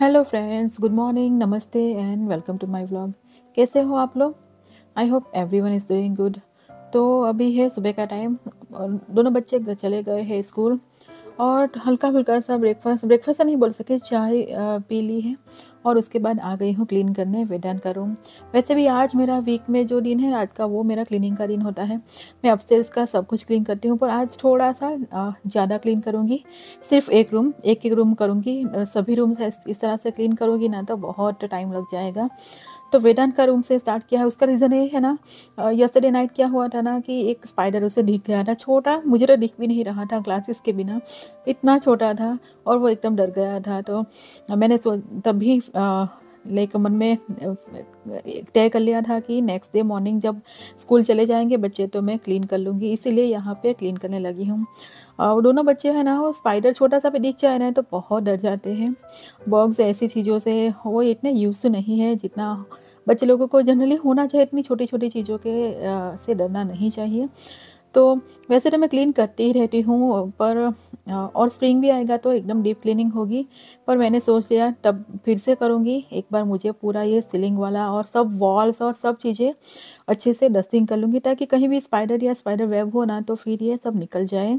hello friends good morning नमस्ते and welcome to my vlog कैसे हो आप लोग I hope everyone is doing good तो अभी है सुबह का टाइम दोनों बच्चे चले गए हैं स्कूल और हल्का फुल्का सा ब्रेकफास्ट ब्रेकफास्ट नहीं बोल सके चाय पी ली है और उसके बाद आ गई हूँ क्लीन करने वेडन का रूम वैसे भी आज मेरा वीक में जो दिन है आज का वो मेरा क्लीनिंग का दिन होता है मैं अपस्टेयर्स का सब कुछ क्लीन करती हूँ पर आज थोड़ा सा ज़्यादा क्लीन करूँगी सिर्फ एक रूम एक एक रूम करूँगी सभी रूम इस तरह से क्लीन करूँगी ना तो बहुत टाइम लग जाएगा तो वेदांत का रूम से स्टार्ट किया है उसका रीज़न ये है ना यस्टरडे नाइट क्या हुआ था ना कि एक स्पाइडर उसे दिख गया था छोटा मुझे तो दिख भी नहीं रहा था ग्लासेस के बिना इतना छोटा था और वो एकदम डर गया था तो मैंने सो तभी लेकिन मन में तय कर लिया था कि नेक्स्ट डे मॉर्निंग जब स्कूल चले जाएंगे बच्चे तो मैं क्लीन कर लूँगी इसीलिए यहाँ पे क्लीन करने लगी हूँ और दोनों बच्चे हैं ना वो स्पाइडर छोटा सा भी दिख जाए ना तो बहुत डर जाते हैं बॉक्स ऐसी चीज़ों से वो इतने यूज़ नहीं है जितना बच्चे लोगों को जनरली होना चाहिए इतनी छोटी छोटी चीज़ों के आ, से डरना नहीं चाहिए तो वैसे तो मैं क्लीन करती ही रहती हूँ पर और स्प्रिंग भी आएगा तो एकदम डीप क्लीनिंग होगी पर मैंने सोच लिया तब फिर से करूँगी एक बार मुझे पूरा ये सीलिंग वाला और सब वॉल्स और सब चीज़ें अच्छे से डस्टिंग कर लूँगी ताकि कहीं भी स्पाइडर या स्पाइडर वेब हो ना तो फिर ये सब निकल जाए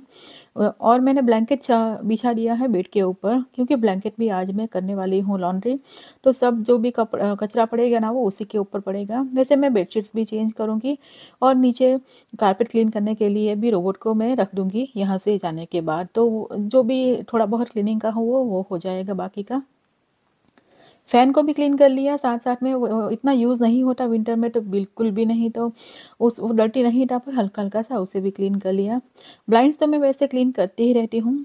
और मैंने ब्लैंकेट बिछा दिया है बेड के ऊपर क्योंकि ब्लैंकेट भी आज मैं करने वाली हूँ लॉन्ड्री तो सब जो भी कचरा पड़ेगा ना वो उसी के ऊपर पड़ेगा वैसे मैं बेडशीट्स भी चेंज करूँगी और नीचे कारपेट क्लीन करने के लिए भी रोबोट को मैं रख दूँगी यहाँ से जाने के बाद तो जो भी थोड़ा बहुत क्लीनिंग का हो वो वो हो जाएगा बाकी का फ़ैन को भी क्लीन कर लिया साथ साथ में इतना यूज़ नहीं होता विंटर में तो बिल्कुल भी नहीं तो उस वो डर्टी नहीं था पर हल्का हल्का सा उसे भी क्लीन कर लिया ब्लाइंड्स तो मैं वैसे क्लीन करती ही रहती हूँ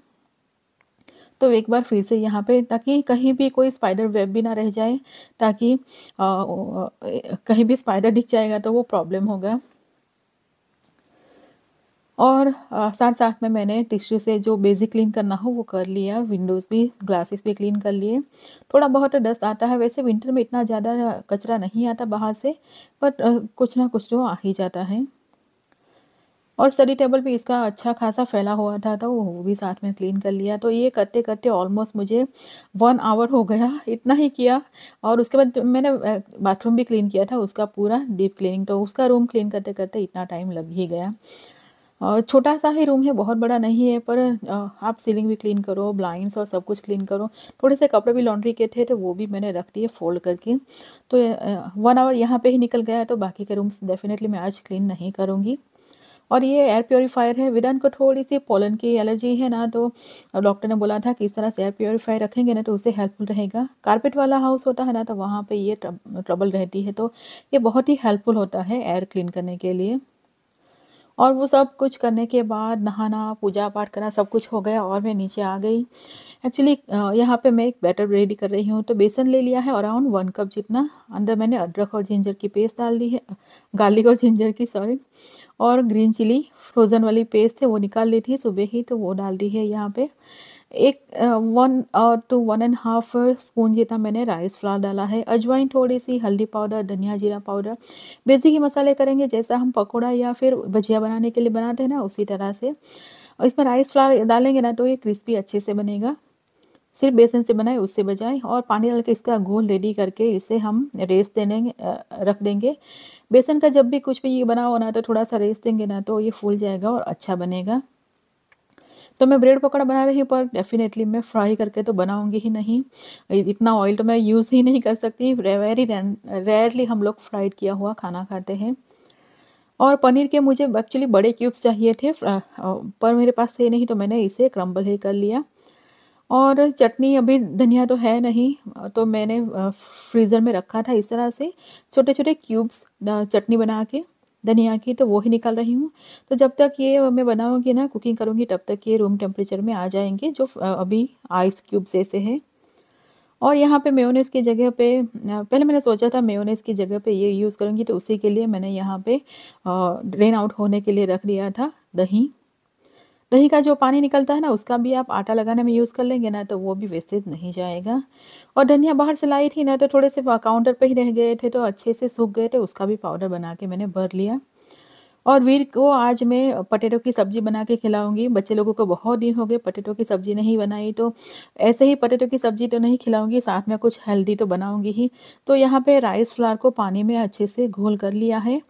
तो एक बार फिर से यहाँ पे ताकि कहीं भी कोई स्पाइडर वेब भी ना रह जाए ताकि आ, कहीं भी स्पाइडर दिख जाएगा तो वो प्रॉब्लम होगा और साथ साथ में मैंने टिश्यू से जो बेसिक क्लीन करना हो वो कर लिया विंडोज़ भी ग्लासेस भी क्लीन कर लिए थोड़ा बहुत डस्ट आता है वैसे विंटर में इतना ज़्यादा कचरा नहीं आता बाहर से बट कुछ ना कुछ तो आ ही जाता है और स्टडी टेबल भी इसका अच्छा खासा फैला हुआ था तो वो भी साथ में क्लीन कर लिया तो ये करते करते ऑलमोस्ट मुझे वन आवर हो गया इतना ही किया और उसके बाद मैंने बाथरूम भी क्लीन किया था उसका पूरा डीप क्लीनिंग तो उसका रूम क्लीन करते करते इतना टाइम लग ही गया छोटा सा ही रूम है बहुत बड़ा नहीं है पर आप सीलिंग भी क्लीन करो ब्लाइंड्स और सब कुछ क्लीन करो थोड़े से कपड़े भी लॉन्ड्री के थे तो वो भी मैंने रख दिए फोल्ड करके तो वन आवर यहाँ पे ही निकल गया है तो बाकी के रूम्स डेफिनेटली मैं आज क्लीन नहीं करूँगी और ये एयर प्योरीफायर है विदान को थोड़ी सी पोलन की एलर्जी है ना तो डॉक्टर ने बोला था कि इस तरह से एयर प्योरीफायर रखेंगे ना तो उसे हेल्पफुल रहेगा कारपेट वाला हाउस होता है ना तो वहाँ पर ये ट्रबल रहती है तो ये बहुत ही हेल्पफुल होता है एयर क्लीन करने के लिए और वो सब कुछ करने के बाद नहाना पूजा पाठ करना सब कुछ हो गया और मैं नीचे आ गई एक्चुअली यहाँ पे मैं एक बैटर रेडी कर रही हूँ तो बेसन ले लिया है अराउंड वन कप जितना अंदर मैंने अदरक और जिंजर की पेस्ट डाल दी है गार्लिक और जिंजर की सॉरी और ग्रीन चिली फ्रोज़न वाली पेस्ट है वो निकाल ली थी सुबह ही तो वो डाल दी है यहाँ पर एक वन और two one and half spoon जितना मैंने राइस फ्लावर डाला है अजवाइन थोड़ी सी हल्दी पाउडर धनिया जीरा पाउडर बेसिक ही मसाले करेंगे जैसा हम पकौड़ा या फिर भजिया बनाने के लिए बनाते हैं ना उसी तरह से और इसमें राइस फ्लावर डालेंगे ना तो ये क्रिस्पी अच्छे से बनेगा सिर्फ बेसन से बनाए उससे बजाएँ और पानी डाल के इसका घोल रेडी करके इसे हम दे देने रख देंगे बेसन का जब भी कुछ भी ये बनाओ ना तो थोड़ा सा रेस देंगे ना तो ये फूल जाएगा और अच्छा बनेगा तो मैं ब्रेड पकौड़ा बना रही हूँ पर डेफिनेटली मैं फ्राई करके तो बनाऊँगी ही नहीं इतना ऑयल तो मैं यूज़ ही नहीं कर सकती वेरी रेयरली हम लोग फ्राइड किया हुआ खाना खाते हैं और पनीर के मुझे एक्चुअली बड़े क्यूब्स चाहिए थे पर मेरे पास थे नहीं तो मैंने इसे क्रम्बल ही कर लिया और चटनी अभी धनिया तो है नहीं तो मैंने फ्रीज़र में रखा था इस तरह से छोटे छोटे क्यूब्स चटनी बना के धनिया की तो वो ही निकाल रही हूँ तो जब तक ये मैं बनाऊँगी ना कुकिंग करूँगी तब तक ये रूम टेम्परेचर में आ जाएंगे जो अभी आइस क्यूब जैसे है और यहाँ पे मेयोनेज़ की जगह पे पहले मैंने सोचा था मेयोनेज़ की जगह पे ये यूज़ करूँगी तो उसी के लिए मैंने यहाँ पे ड्रेन आउट होने के लिए रख दिया था दही दही का जो पानी निकलता है ना उसका भी आप आटा लगाने में यूज़ कर लेंगे ना तो वो भी वेस्टेज नहीं जाएगा और धनिया बाहर से लाई थी ना तो थोड़े से काउंटर पे ही रह गए थे तो अच्छे से सूख गए थे उसका भी पाउडर बना के मैंने भर लिया और वीर को आज मैं पटेटो की सब्ज़ी बना के खिलाऊंगी बच्चे लोगों को बहुत दिन हो गए पटेटो की सब्ज़ी नहीं बनाई तो ऐसे ही पटेटो की सब्ज़ी तो नहीं खिलाऊंगी साथ में कुछ हेल्दी तो बनाऊंगी ही तो यहाँ पे राइस फ्लावर को पानी में अच्छे से घोल कर लिया है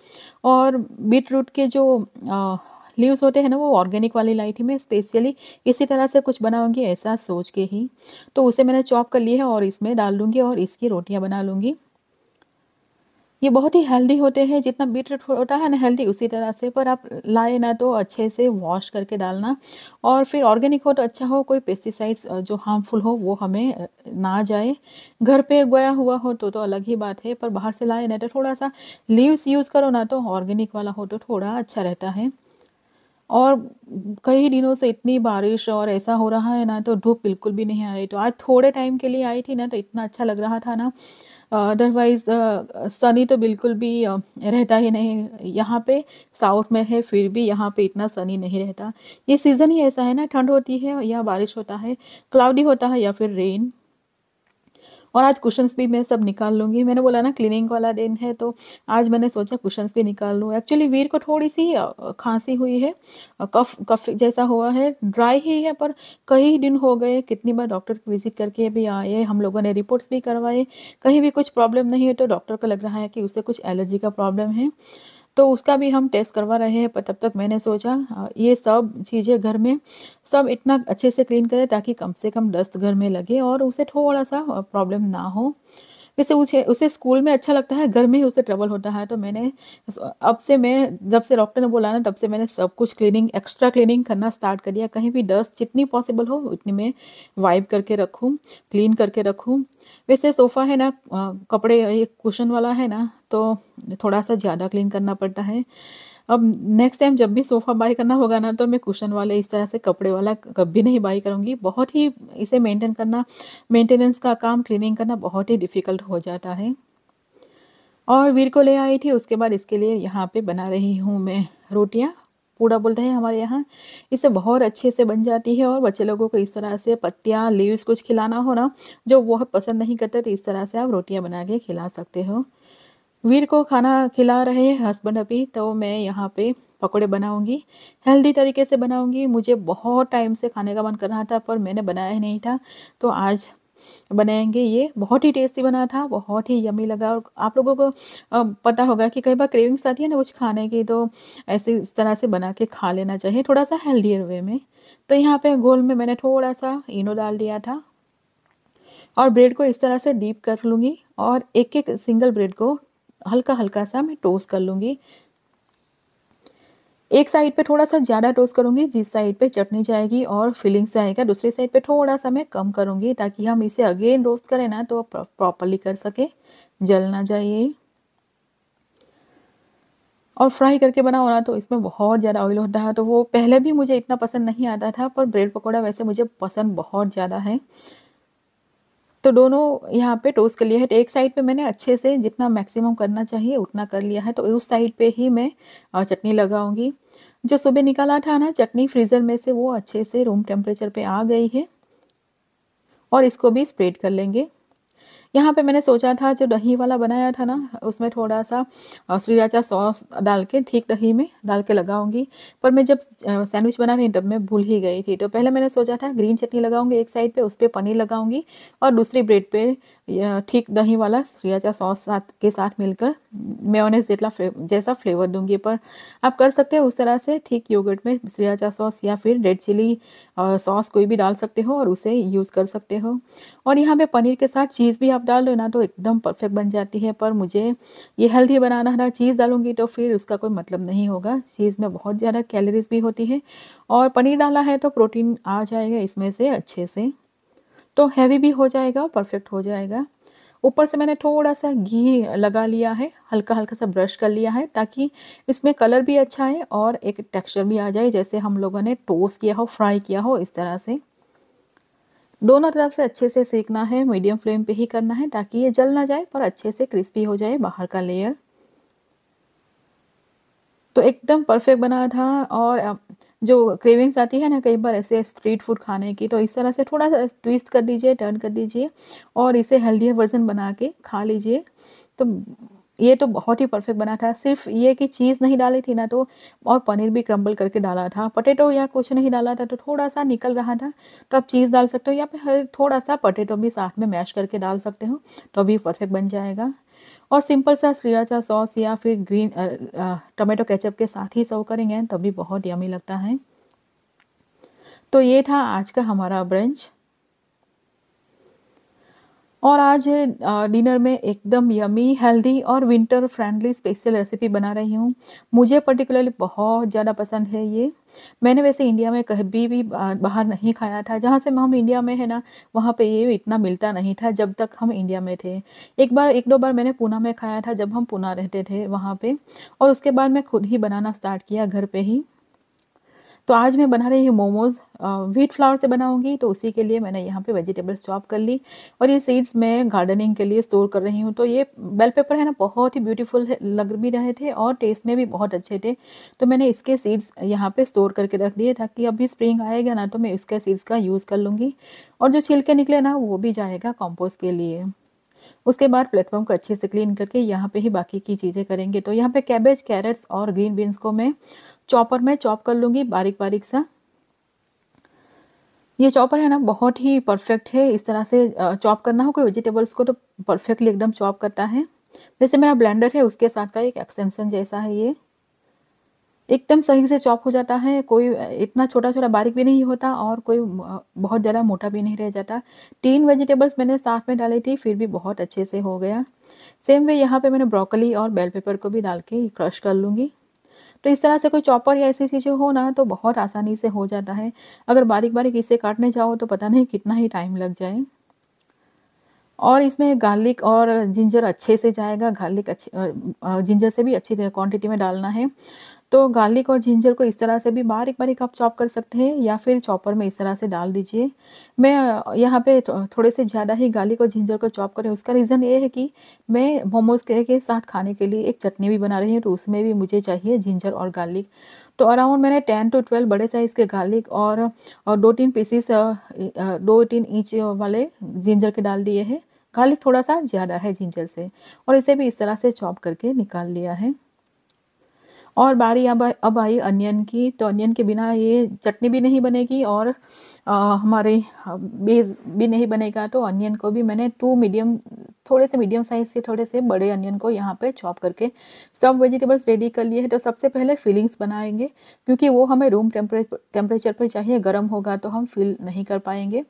और बीट रूट के जो आ, लीव्स होते हैं ना वो ऑर्गेनिक वाली लाई थी मैं स्पेशली इसी तरह से कुछ बनाऊँगी ऐसा सोच के ही तो उसे मैंने चॉप कर लिया है और इसमें डाल लूँगी और इसकी रोटियाँ बना लूँगी ये बहुत ही हेल्दी होते हैं जितना बीट रूट होता है ना हेल्दी उसी तरह से पर आप लाए ना तो अच्छे से वॉश करके डालना और फिर ऑर्गेनिक हो तो अच्छा हो कोई पेस्टिसाइड्स जो हार्मफुल हो वो हमें ना जाए घर पे गया हुआ हो तो तो अलग ही बात है पर बाहर से लाए ना तो थोड़ा सा लीव्स यूज़ करो ना तो ऑर्गेनिक वाला हो तो थोड़ा अच्छा रहता है और कई दिनों से इतनी बारिश और ऐसा हो रहा है ना तो धूप बिल्कुल भी नहीं आई तो आज थोड़े टाइम के लिए आई थी ना तो इतना अच्छा लग रहा था ना अदरवाइज़ सनी तो बिल्कुल भी रहता ही नहीं यहाँ पे साउथ में है फिर भी यहाँ पे इतना सनी नहीं रहता ये सीज़न ही ऐसा है ना ठंड होती है या बारिश होता है क्लाउडी होता है या फिर रेन और आज क्वेश्चंस भी मैं सब निकाल लूँगी मैंने बोला ना क्लीनिंग वाला दिन है तो आज मैंने सोचा क्वेश्चंस भी निकाल लूँ एक्चुअली वीर को थोड़ी सी खांसी हुई है कफ कफ जैसा हुआ है ड्राई ही है पर कई दिन हो गए कितनी बार डॉक्टर को विजिट करके भी आए हम लोगों ने रिपोर्ट्स भी करवाए कहीं भी कुछ प्रॉब्लम नहीं है तो डॉक्टर को लग रहा है कि उसे कुछ एलर्जी का प्रॉब्लम है तो उसका भी हम टेस्ट करवा रहे हैं पर तब तक मैंने सोचा ये सब चीज़ें घर में सब इतना अच्छे से क्लीन करें ताकि कम से कम डस्ट घर में लगे और उसे थोड़ा सा प्रॉब्लम ना हो वैसे उसे उसे स्कूल में अच्छा लगता है घर में ही उसे ट्रबल होता है तो मैंने अब से मैं जब से डॉक्टर ने बोला ना तब से मैंने सब कुछ क्लीनिंग एक्स्ट्रा क्लीनिंग करना स्टार्ट कर दिया कहीं भी डस्ट जितनी पॉसिबल हो उतनी मैं वाइप करके रखूँ क्लीन करके रखूँ वैसे सोफ़ा है ना कपड़े ये कुशन वाला है ना तो थोड़ा सा ज़्यादा क्लीन करना पड़ता है अब नेक्स्ट टाइम जब भी सोफ़ा बाई करना होगा ना तो मैं कुशन वाले इस तरह से कपड़े वाला कभी नहीं बाई करूँगी बहुत ही इसे मेंटेन करना मेंटेनेंस का काम क्लीनिंग करना बहुत ही डिफ़िकल्ट हो जाता है और वीर को ले आई थी उसके बाद इसके लिए यहाँ पे बना रही हूँ मैं रोटियाँ पूड़ा बोलते हैं हमारे यहाँ इसे बहुत अच्छे से बन जाती है और बच्चे लोगों को इस तरह से पत्तियाँ लीव्स कुछ खिलाना हो ना जो वह पसंद नहीं करते तो इस तरह से आप रोटियाँ बना के खिला सकते हो वीर को खाना खिला रहे हस्बैंड अभी तो मैं यहाँ पे पकोड़े बनाऊंगी हेल्दी तरीके से बनाऊंगी मुझे बहुत टाइम से खाने का मन कर रहा था पर मैंने बनाया ही नहीं था तो आज बनाएंगे ये बहुत ही टेस्टी बना था बहुत ही यमी लगा और आप लोगों को पता होगा कि कई बार क्रेविंग्स आती है ना कुछ खाने की तो ऐसे इस तरह से बना के खा लेना चाहिए थोड़ा सा हेल्दियर वे में तो यहाँ पे गोल में मैंने थोड़ा सा इनो डाल दिया था और ब्रेड को इस तरह से डीप कर लूँगी और एक एक सिंगल ब्रेड को हल्का हल्का सा मैं टोस्ट कर लूँगी एक साइड पे थोड़ा सा ज़्यादा टोस्ट करूँगी जिस साइड पे चटनी जाएगी और फिलिंग्स जाएगा दूसरी साइड पे थोड़ा सा मैं कम करूँगी ताकि हम इसे अगेन रोस्ट करें ना तो प्रॉपरली कर सके जल ना जाइए और फ्राई करके बनाओ ना तो इसमें बहुत ज़्यादा ऑयल होता है तो वो पहले भी मुझे इतना पसंद नहीं आता था पर ब्रेड पकौड़ा वैसे मुझे पसंद बहुत ज़्यादा है तो दोनों यहाँ पे टोस्ट कर लिए है तो एक साइड पे मैंने अच्छे से जितना मैक्सिमम करना चाहिए उतना कर लिया है तो उस साइड पे ही मैं चटनी लगाऊंगी जो सुबह निकाला था ना चटनी फ्रीज़र में से वो अच्छे से रूम टेम्परेचर पे आ गई है और इसको भी स्प्रेड कर लेंगे यहाँ पे मैंने सोचा था जो दही वाला बनाया था ना उसमें थोड़ा सा श्रीराचा सॉस डाल के ठीक दही में डाल के लगाऊंगी पर मैं जब सैंडविच बना रही तब मैं भूल ही गई थी तो पहले मैंने सोचा था ग्रीन चटनी लगाऊंगी एक साइड पे उस पर पनीर लगाऊंगी और दूसरी ब्रेड पे ठीक दही वाला श्रियाचा सॉस साथ के साथ मिलकर उन्हें जेटला फ्ले, जैसा फ्लेवर दूंगी पर आप कर सकते हो उस तरह से ठीक योगर्ट में श्रियाचा सॉस या फिर रेड चिली सॉस कोई भी डाल सकते हो और उसे यूज़ कर सकते हो और यहाँ पे पनीर के साथ चीज़ भी आप डाल दो ना तो एकदम परफेक्ट बन जाती है पर मुझे ये हेल्दी बनाना है ना चीज़ डालूंगी तो फिर उसका कोई मतलब नहीं होगा चीज़ में बहुत ज़्यादा कैलोरीज भी होती है और पनीर डाला है तो प्रोटीन आ जाएगा इसमें से अच्छे से तो हैवी भी हो जाएगा परफेक्ट हो जाएगा ऊपर से मैंने थोड़ा सा घी लगा लिया है हल्का हल्का सा ब्रश कर लिया है ताकि इसमें कलर भी अच्छा है और एक टेक्सचर भी आ जाए जैसे हम लोगों ने टोस्ट किया हो फ्राई किया हो इस तरह से दोनों तरफ से अच्छे से सेकना है मीडियम फ्लेम पे ही करना है ताकि ये जल ना जाए पर अच्छे से क्रिस्पी हो जाए बाहर का लेयर तो एकदम परफेक्ट बना था और जो क्रेविंग्स आती है ना कई बार ऐसे स्ट्रीट फूड खाने की तो इस तरह से थोड़ा सा ट्विस्ट कर दीजिए टर्न कर दीजिए और इसे हेल्दियर वर्जन बना के खा लीजिए तो ये तो बहुत ही परफेक्ट बना था सिर्फ ये कि चीज़ नहीं डाली थी ना तो और पनीर भी क्रम्बल करके डाला था पटेटो या कुछ नहीं डाला था तो थोड़ा सा निकल रहा था तो आप चीज़ डाल सकते हो या फिर थोड़ा सा पटेटो भी साथ में मैश करके डाल सकते हो तो भी परफेक्ट बन जाएगा और सिंपल सा श्रीराचा सॉस या फिर ग्रीन टमाटो केचप के साथ ही सर्व करेंगे तभी बहुत यमी लगता है तो ये था आज का हमारा ब्रंच और आज डिनर में एकदम यमी हेल्दी और विंटर फ्रेंडली स्पेशल रेसिपी बना रही हूँ मुझे पर्टिकुलरली बहुत ज़्यादा पसंद है ये मैंने वैसे इंडिया में कभी भी बाहर नहीं खाया था जहाँ से हम इंडिया में है ना वहाँ पे ये इतना मिलता नहीं था जब तक हम इंडिया में थे एक बार एक दो बार मैंने पूना में खाया था जब हम पूना रहते थे वहाँ पर और उसके बाद मैं खुद ही बनाना स्टार्ट किया घर पर ही तो आज मैं बना रही हूँ मोमोज़ व्हीट फ्लावर से बनाऊंगी तो उसी के लिए मैंने यहाँ पे वेजिटेबल्स चॉप कर ली और ये सीड्स मैं गार्डनिंग के लिए स्टोर कर रही हूँ तो ये बेल पेपर है ना बहुत ही ब्यूटीफुल लग भी रहे थे और टेस्ट में भी बहुत अच्छे थे तो मैंने इसके सीड्स यहाँ पे स्टोर करके रख दिए ताकि अभी स्प्रिंग आएगा ना तो मैं इसके सीड्स का यूज़ कर लूँगी और जो छिलके निकले ना वो भी जाएगा कॉम्पोस्ट के लिए उसके बाद प्लेटफॉर्म को अच्छे से क्लीन करके यहाँ पे ही बाकी की चीज़ें करेंगे तो यहाँ पे कैबेज कैरेट्स और ग्रीन बीन्स को मैं चॉपर में चॉप कर लूँगी बारीक बारीक सा ये चॉपर है ना बहुत ही परफेक्ट है इस तरह से चॉप करना हो कोई वेजिटेबल्स को तो परफेक्टली एकदम चॉप करता है वैसे मेरा ब्लेंडर है उसके साथ का एक एक्सटेंशन जैसा है ये एकदम सही से चॉप हो जाता है कोई इतना छोटा छोटा बारीक भी नहीं होता और कोई बहुत ज़्यादा मोटा भी नहीं रह जाता तीन वेजिटेबल्स मैंने साथ में डाली थी फिर भी बहुत अच्छे से हो गया सेम वे यहाँ पे मैंने ब्रोकली और बेल पेपर को भी डाल के क्रश कर लूँगी तो इस तरह से कोई चॉपर या ऐसी चीज़ें हो ना तो बहुत आसानी से हो जाता है अगर बारीक बारीक इसे काटने जाओ तो पता नहीं कितना ही टाइम लग जाए और इसमें गार्लिक और जिंजर अच्छे से जाएगा गार्लिक अच्छे जिंजर से भी अच्छी क्वांटिटी में डालना है तो गार्लिक और जिंजर को इस तरह से भी बारीक बारीक आप चॉप कर सकते हैं या फिर चॉपर में इस तरह से डाल दीजिए मैं यहाँ पे थोड़े से ज़्यादा ही गार्लिक और जिंजर को चॉप करें उसका रीज़न ये है कि मैं मोमोज़ के, के साथ खाने के लिए एक चटनी भी बना रही हूँ तो उसमें भी मुझे चाहिए जिंजर और गार्लिक तो अराउंड मैंने टेन टू ट्वेल्व बड़े साइज़ के गार्लिक और, और दो तीन पीसीस दो तीन इंच वाले जिंजर के डाल दिए हैं गार्लिक थोड़ा सा ज़्यादा है जिंजर से और इसे भी इस तरह से चॉप करके निकाल लिया है और बारी अब अब आई अनियन की तो अनियन के बिना ये चटनी भी नहीं बनेगी और आ, हमारे बेस भी नहीं बनेगा तो अनियन को भी मैंने टू मीडियम थोड़े से मीडियम साइज़ से थोड़े से बड़े अनियन को यहाँ पे चॉप करके सब वेजिटेबल्स रेडी कर लिए हैं तो सबसे पहले फिलिंग्स बनाएंगे क्योंकि वो हमें रूम टेम्परेचर पर चाहिए गर्म होगा तो हम फिल नहीं कर पाएंगे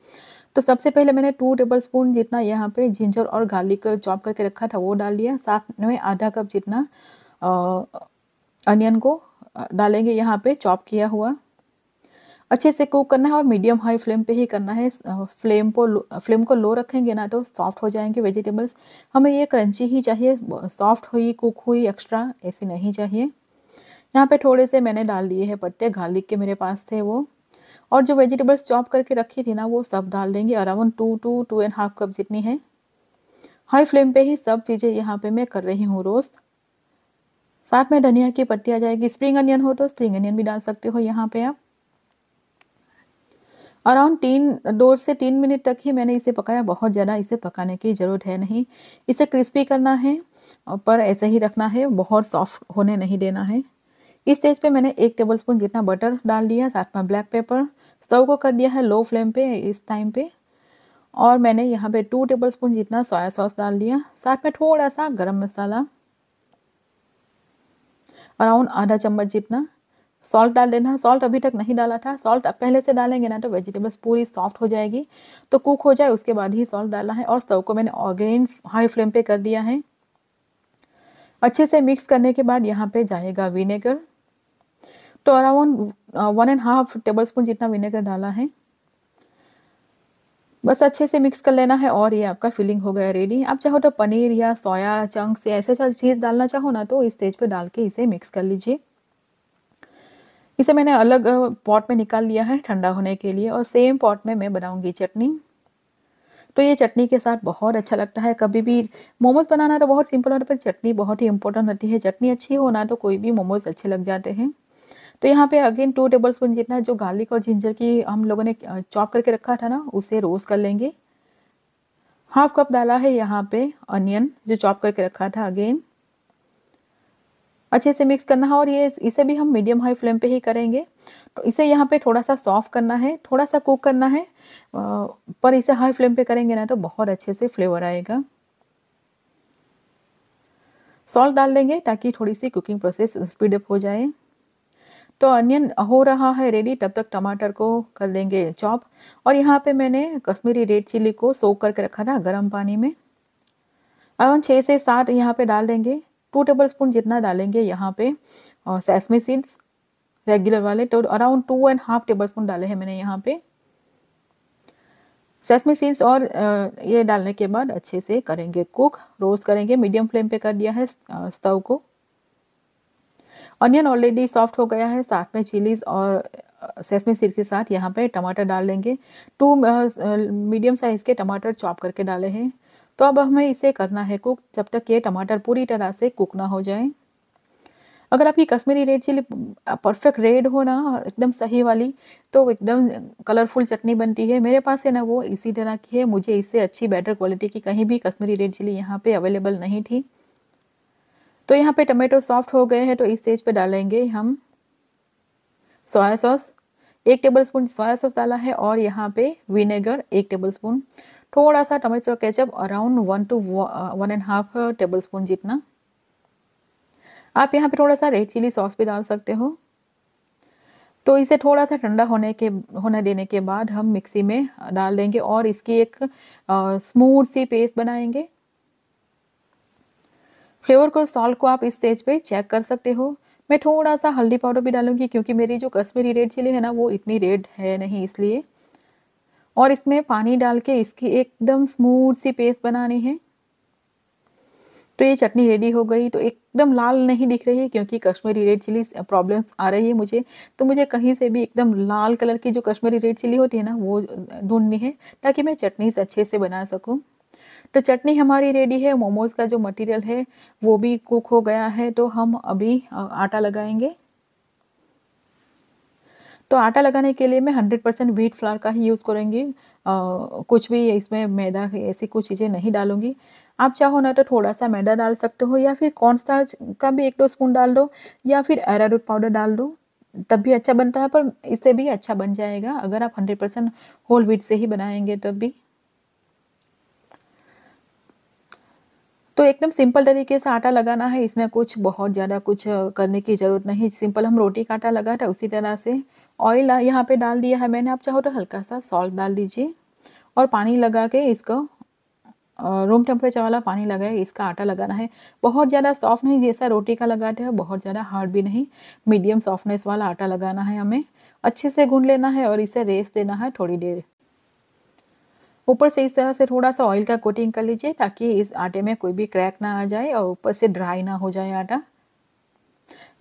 तो सबसे पहले मैंने टू टेबल स्पून जितना यहाँ पे जिंजर और गार्लिक चॉप करके रखा था वो डाल लिया साथ में आधा कप जितना आ, अनियन को डालेंगे यहाँ पे चॉप किया हुआ अच्छे से कुक करना है और मीडियम हाई फ्लेम पे ही करना है फ्लेम को फ्लेम को लो रखेंगे ना तो सॉफ्ट हो जाएंगे वेजिटेबल्स हमें ये क्रंची ही चाहिए सॉफ्ट हुई कुक हुई एक्स्ट्रा ऐसी नहीं चाहिए यहाँ पे थोड़े से मैंने डाल दिए हैं पत्ते गार्लिक के मेरे पास थे वो और जो वेजिटेबल्स चॉप करके रखी थी ना वो सब डाल देंगे around two to two and half cup जितनी है हाई फ्लेम पे ही सब चीज़ें यहाँ पे मैं कर रही हूँ रोस्ट साथ में धनिया की पत्ती आ जाएगी स्प्रिंग अनियन हो तो स्प्रिंग अनियन भी डाल सकते हो यहाँ पे आप अराउंड तीन दो से तीन मिनट तक ही मैंने इसे पकाया बहुत ज़्यादा इसे पकाने की ज़रूरत है नहीं इसे क्रिस्पी करना है पर ऐसे ही रखना है बहुत सॉफ्ट होने नहीं देना है इस स्टेज पे मैंने एक टेबलस्पून जितना बटर डाल दिया साथ में ब्लैक पेपर स्टव को कर दिया है लो फ्लेम पे इस टाइम पे और मैंने यहाँ पे टू स्पून जितना सोया सॉस डाल दिया साथ में थोड़ा सा गर्म मसाला अराउंड आधा चम्मच जितना सॉल्ट डाल देना सॉल्ट अभी तक नहीं डाला था सॉल्ट पहले से डालेंगे ना तो वेजिटेबल्स पूरी सॉफ्ट हो जाएगी तो कुक हो जाए उसके बाद ही सॉल्ट डालना है और सब को मैंने अगेन हाई फ्लेम पे कर दिया है अच्छे से मिक्स करने के बाद यहाँ पे जाएगा विनेगर तो around one and half tablespoon जितना विनेगर डाला है बस अच्छे से मिक्स कर लेना है और ये आपका फिलिंग हो गया रेडी आप चाहो तो पनीर या सोया चंक्स या ऐसे चीज़ डालना चाहो ना तो इस स्टेज पर डाल के इसे मिक्स कर लीजिए इसे मैंने अलग पॉट में निकाल लिया है ठंडा होने के लिए और सेम पॉट में मैं बनाऊंगी चटनी तो ये चटनी के साथ बहुत अच्छा लगता है कभी भी मोमोज बनाना तो बहुत सिंपल होता है पर चटनी बहुत ही इंपॉर्टेंट होती है चटनी अच्छी हो ना तो कोई भी मोमोज अच्छे लग जाते हैं तो यहाँ पे अगेन टू टेबल स्पून जितना जो गार्लिक और जिंजर की हम लोगों ने चॉप करके रखा था ना उसे रोस्ट कर लेंगे हाफ कप डाला है यहाँ पे अनियन जो चॉप करके रखा था अगेन अच्छे से मिक्स करना है और ये इसे भी हम मीडियम हाई फ्लेम पे ही करेंगे तो इसे यहाँ पे थोड़ा सा सॉफ्ट करना है थोड़ा सा कुक करना है पर इसे हाई फ्लेम पे करेंगे ना तो बहुत अच्छे से फ्लेवर आएगा सॉल्ट डाल देंगे ताकि थोड़ी सी कुकिंग प्रोसेस स्पीडअप हो जाए तो अनियन हो रहा है रेडी तब तक टमाटर को कर लेंगे चॉप और यहाँ पे मैंने कश्मीरी रेड चिली को सोख करके रखा था गर्म पानी में अब हम छः से सात यहाँ पे डाल देंगे टू टेबल स्पून जितना डालेंगे यहाँ पे और सेसमी सीड्स रेगुलर वाले तो around two and half tablespoon डाले हैं मैंने यहाँ पे सेसमी सीड्स और ये डालने के बाद अच्छे से करेंगे कुक रोस्ट करेंगे मीडियम फ्लेम पे कर दिया है स्टव को अनियन ऑलरेडी सॉफ्ट हो गया है साथ में चिलीज और सेसमे सिर के साथ यहाँ पे टमाटर डाल लेंगे टू मीडियम साइज़ के टमाटर चॉप करके डाले हैं तो अब हमें इसे करना है कुक जब तक ये टमाटर पूरी तरह से कुक ना हो जाए अगर आपकी Kashmiri red chilli perfect red हो ना एकदम सही वाली तो एकदम कलरफुल चटनी बनती है मेरे पास है ना वो इसी तरह की है मुझे इससे अच्छी बेटर क्वालिटी की कहीं भी कश्मीरी रेड चिली यहाँ पे अवेलेबल नहीं थी तो यहाँ पे टमाटो सॉफ्ट हो गए हैं तो इस स्टेज पे डालेंगे हम सोया सॉस एक टेबल स्पून सोया सॉस डाला है और यहाँ पे विनेगर एक टेबल स्पून थोड़ा सा tomato ketchup around one to one and half tablespoon जितना आप यहाँ पे थोड़ा सा रेड चिली सॉस भी डाल सकते हो तो इसे थोड़ा सा ठंडा होने के होने देने के बाद हम मिक्सी में डाल देंगे और इसकी एक स्मूथ uh, सी पेस्ट बनाएंगे फ्लेवर को सॉल्ट को आप इस स्टेज पे चेक कर सकते हो मैं थोड़ा सा हल्दी पाउडर भी डालूंगी क्योंकि मेरी जो कश्मीरी रेड चिली है ना वो इतनी रेड है नहीं इसलिए और इसमें पानी डाल के इसकी एकदम स्मूथ सी पेस्ट बनानी है तो ये चटनी रेडी हो गई तो एकदम लाल नहीं दिख रही है क्योंकि कश्मीरी रेड चिली प्रॉब्लम्स आ रही है मुझे तो मुझे कहीं से भी एकदम लाल कलर की जो कश्मीरी रेड चिली होती है ना वो ढूंढनी है ताकि मैं चटनी अच्छे से बना सकूँ तो चटनी हमारी रेडी है मोमोज़ का जो मटेरियल है वो भी कुक हो गया है तो हम अभी आटा लगाएंगे तो आटा लगाने के लिए मैं 100 परसेंट व्हीट फ्लावर का ही यूज़ करूँगी कुछ भी इसमें मैदा ऐसी कुछ चीज़ें नहीं डालूंगी आप चाहो ना तो थोड़ा सा मैदा डाल सकते हो या फिर कॉर्न स्टार्च का भी एक दो स्पून डाल दो या फिर एरा रूट पाउडर डाल दो तब भी अच्छा बनता है पर इससे भी अच्छा बन जाएगा अगर आप हंड्रेड परसेंट होल व्हीट से ही बनाएंगे तब भी तो एकदम सिंपल तरीके से आटा लगाना है इसमें कुछ बहुत ज़्यादा कुछ करने की ज़रूरत नहीं सिंपल हम रोटी का आटा लगा था उसी तरह से ऑयल यहाँ पे डाल दिया है मैंने आप चाहो तो हल्का सा सॉल्ट डाल दीजिए और पानी लगा के इसको रूम टेम्परेचर वाला पानी लगाए इसका आटा लगाना है बहुत ज़्यादा सॉफ्ट नहीं जैसा रोटी का लगाते हैं बहुत ज़्यादा हार्ड भी नहीं मीडियम सॉफ्टनेस वाला आटा लगाना है हमें अच्छे से गूंद लेना है और इसे रेस देना है थोड़ी देर ऊपर से इस तरह से थोड़ा सा ऑयल का कोटिंग कर लीजिए ताकि इस आटे में कोई भी क्रैक ना आ जाए और ऊपर से ड्राई ना हो जाए आटा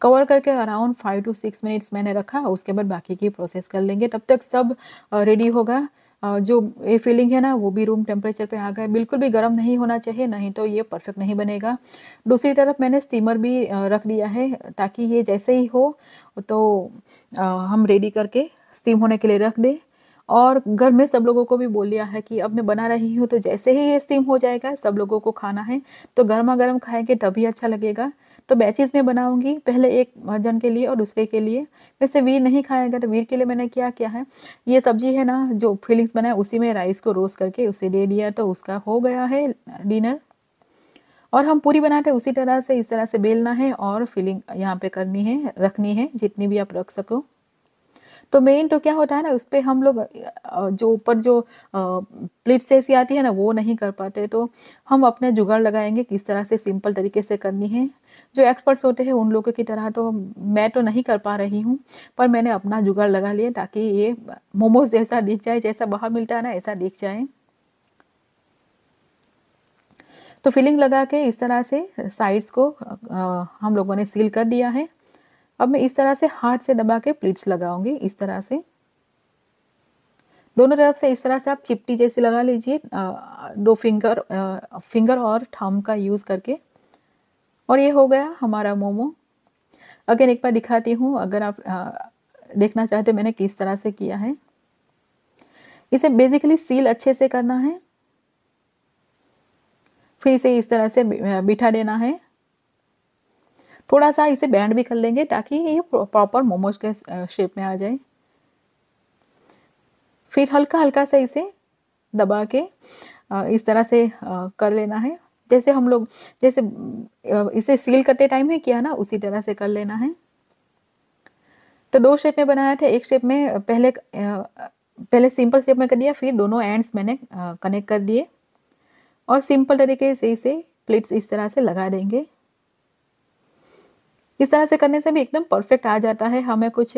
कवर करके around five to six minutes मैंने रखा उसके बाद बाकी की प्रोसेस कर लेंगे तब तक सब रेडी होगा जो ये फीलिंग है ना वो भी रूम टेम्परेचर पे आ गया बिल्कुल भी गर्म नहीं होना चाहिए नहीं तो ये परफेक्ट नहीं बनेगा दूसरी तरफ मैंने स्टीमर भी रख दिया है ताकि ये जैसे ही हो तो हम रेडी करके स्टीम होने के लिए रख दें और घर में सब लोगों को भी बोल लिया है कि अब मैं बना रही हूँ तो जैसे ही ये स्टीम हो जाएगा सब लोगों को खाना है तो गर्मा गर्म खाएंगे तभी अच्छा लगेगा तो बैचेज में बनाऊंगी पहले एक जन के लिए और दूसरे के लिए वैसे वीर नहीं खाएगा तो वीर के लिए मैंने क्या है ये सब्जी है ना जो फीलिंग्स बनाए उसी में राइस को रोस्ट करके उसे दे दिया तो उसका हो गया है डिनर और हम पूरी बनाते हैं उसी तरह से इस तरह से बेलना है और फिलिंग यहाँ पे करनी है रखनी है जितनी भी आप रख सको तो मेन तो क्या होता है ना उस पर हम लोग जो ऊपर जो प्लेट्स जैसी आती है ना वो नहीं कर पाते तो हम अपने जुगाड़ लगाएंगे किस तरह से सिंपल तरीके से करनी है जो एक्सपर्ट्स होते हैं उन लोगों की तरह तो मैं तो नहीं कर पा रही हूँ पर मैंने अपना जुगाड़ लगा लिया ताकि ये मोमोज जैसा दिख जाए जैसा बाहर मिलता है ना ऐसा दिख जाए तो फिलिंग लगा के इस तरह से साइड्स को आ, हम लोगों ने सील कर दिया है अब मैं इस तरह से हाथ से दबा के प्लीट्स लगाऊंगी इस तरह से दोनों तरफ से इस तरह से आप चिपटी जैसी लगा लीजिए दो फिंगर आ, फिंगर और थम का यूज़ करके और ये हो गया हमारा मोमो अगेन एक बार दिखाती हूँ अगर आप आ, देखना चाहते हो मैंने किस तरह से किया है इसे बेसिकली सील अच्छे से करना है फिर इसे इस तरह से बिठा देना है थोड़ा सा इसे बैंड भी कर लेंगे ताकि ये प्रॉपर मोमोज के शेप में आ जाए फिर हल्का हल्का सा इसे दबा के इस तरह से कर लेना है जैसे हम लोग जैसे इसे सील करते टाइम है किया ना उसी तरह से कर लेना है तो दो शेप में बनाया था एक शेप में पहले पहले सिंपल शेप में कर दिया फिर दोनों एंड्स मैंने कनेक्ट कर दिए और सिंपल तरीके से इसे प्लेट्स इस तरह से लगा देंगे इस तरह से करने से भी एकदम परफेक्ट आ जाता है हमें कुछ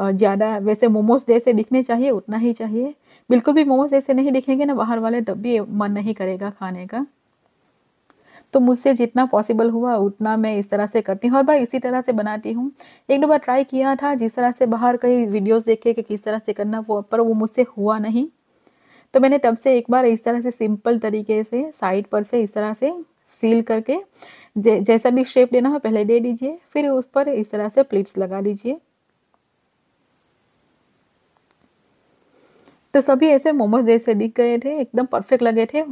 ज़्यादा वैसे मोमोज जैसे दिखने चाहिए उतना ही चाहिए बिल्कुल भी मोमोज जैसे नहीं दिखेंगे ना बाहर वाले तब भी मन नहीं करेगा खाने का तो मुझसे जितना पॉसिबल हुआ उतना मैं इस तरह से करती हूँ हर बार इसी तरह से बनाती हूँ एक दो बार ट्राई किया था जिस तरह से बाहर कहीं वीडियोस देखे कि किस तरह से करना वो पर वो मुझसे हुआ नहीं तो मैंने तब से एक बार इस तरह से सिंपल तरीके से साइड पर से इस तरह से सील करके जैसा भी शेप देना हो पहले दे दीजिए फिर उस पर इस तरह से प्लीट्स लगा दीजिए तो सभी ऐसे मोमोज जैसे दिख गए थे एकदम परफेक्ट लगे थे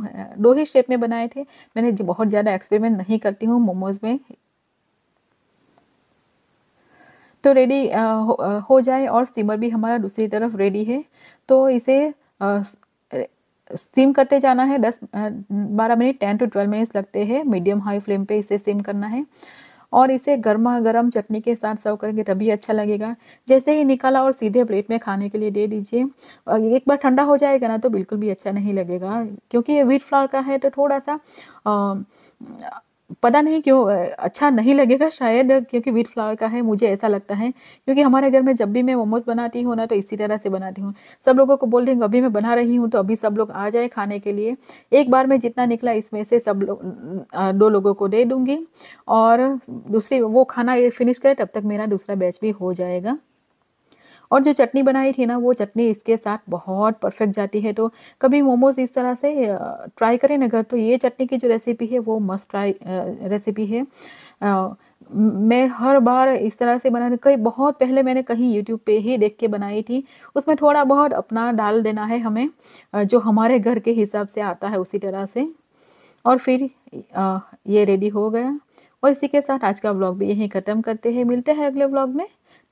दो ही शेप में बनाए थे मैंने बहुत ज़्यादा एक्सपेरिमेंट नहीं करती हूँ मोमोज में तो रेडी हो जाए और सिमर भी हमारा दूसरी तरफ रेडी है तो इसे सिम करते जाना है दस बारह minute ten to twelve minutes लगते हैं मीडियम हाई फ्लेम पे इसे सिम करना है और इसे गर्मा गर्म चटनी के साथ सर्व करेंगे तभी अच्छा लगेगा जैसे ही निकाला और सीधे प्लेट में खाने के लिए दे दीजिए एक बार ठंडा हो जाएगा ना तो बिल्कुल भी अच्छा नहीं लगेगा क्योंकि ये व्हीट फ्लावर का है तो थोड़ा सा आ, पता नहीं क्यों अच्छा नहीं लगेगा शायद क्योंकि व्हीट फ्लावर का है मुझे ऐसा लगता है क्योंकि हमारे घर में जब भी मैं मोमोज बनाती हूँ ना तो इसी तरह से बनाती हूँ सब लोगों को बोल रही हूँ अभी मैं बना रही हूँ तो अभी सब लोग आ जाए खाने के लिए एक बार में जितना निकला इसमें से सब लोग दो लोगों को दे दूँगी और दूसरी वो खाना फिनिश करे तब तक मेरा दूसरा बैच भी हो जाएगा और जो चटनी बनाई थी ना वो चटनी इसके साथ बहुत परफेक्ट जाती है तो कभी मोमोज़ इस तरह से ट्राई करें अगर तो ये चटनी की जो रेसिपी है वो मस्त ट्राई रेसिपी है मैं हर बार इस तरह से बना कई बहुत पहले मैंने कहीं यूट्यूब पे ही देख के बनाई थी उसमें थोड़ा बहुत अपना डाल देना है हमें जो हमारे घर के हिसाब से आता है उसी तरह से और फिर ये रेडी हो गया और इसी के साथ आज का ब्लॉग भी यहीं ख़त्म करते हैं मिलते हैं अगले ब्लॉग में